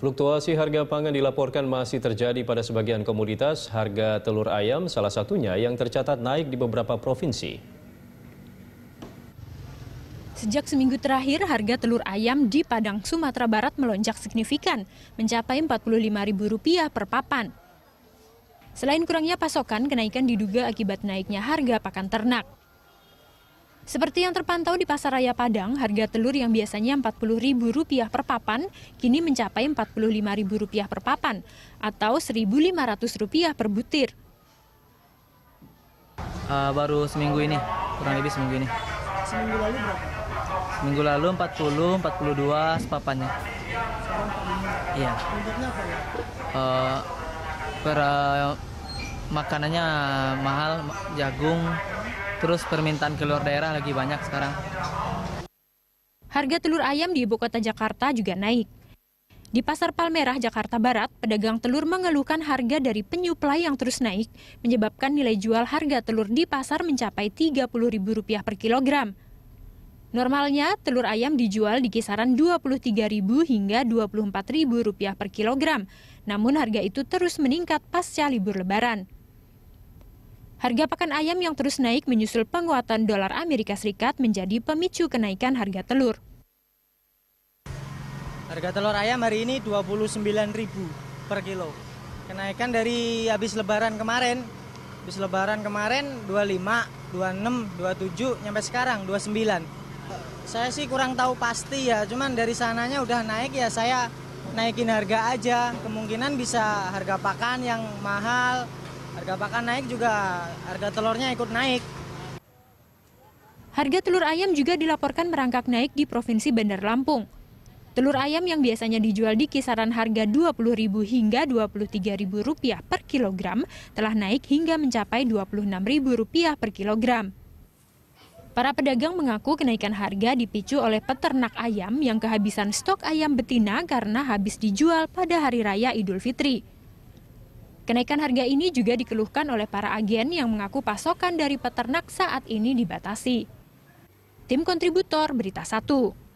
Fluktuasi harga pangan dilaporkan masih terjadi pada sebagian komoditas, harga telur ayam salah satunya yang tercatat naik di beberapa provinsi. Sejak seminggu terakhir, harga telur ayam di Padang, Sumatera Barat melonjak signifikan, mencapai Rp45.000 per papan. Selain kurangnya pasokan, kenaikan diduga akibat naiknya harga pakan ternak. Seperti yang terpantau di Pasar Raya Padang, harga telur yang biasanya Rp40.000 per papan kini mencapai Rp45.000 per papan atau Rp1.500 per butir. Uh, baru seminggu ini, kurang lebih seminggu ini. Seminggu lalu berapa? Seminggu lalu 40, 42 sepapannya. Iya. apa ya? Uh, per, uh, makanannya mahal, jagung, terus permintaan keluar daerah lagi banyak sekarang. Harga telur ayam di ibu kota Jakarta juga naik. Di Pasar Palmerah, Jakarta Barat, pedagang telur mengeluhkan harga dari penyuplai yang terus naik, menyebabkan nilai jual harga telur di pasar mencapai Rp30.000 per kilogram. Normalnya, telur ayam dijual di kisaran Rp23.000 hingga Rp24.000 per kilogram. Namun harga itu terus meningkat pasca libur lebaran. Harga pakan ayam yang terus naik menyusul penguatan dolar Amerika Serikat menjadi pemicu kenaikan harga telur. Harga telur ayam hari ini 29.000 per kilo. Kenaikan dari habis lebaran kemarin. Habis lebaran kemarin 25, 26, 27 sampai sekarang 29. Saya sih kurang tahu pasti ya, cuman dari sananya udah naik ya saya naikin harga aja. Kemungkinan bisa harga pakan yang mahal, Harga pakan naik juga, harga telurnya ikut naik. Harga telur ayam juga dilaporkan merangkak naik di Provinsi Bandar Lampung. Telur ayam yang biasanya dijual di kisaran harga Rp20.000 hingga Rp23.000 per kilogram telah naik hingga mencapai Rp26.000 per kilogram. Para pedagang mengaku kenaikan harga dipicu oleh peternak ayam yang kehabisan stok ayam betina karena habis dijual pada hari raya Idul Fitri. Kenaikan harga ini juga dikeluhkan oleh para agen yang mengaku pasokan dari peternak saat ini dibatasi. Tim kontributor Berita 1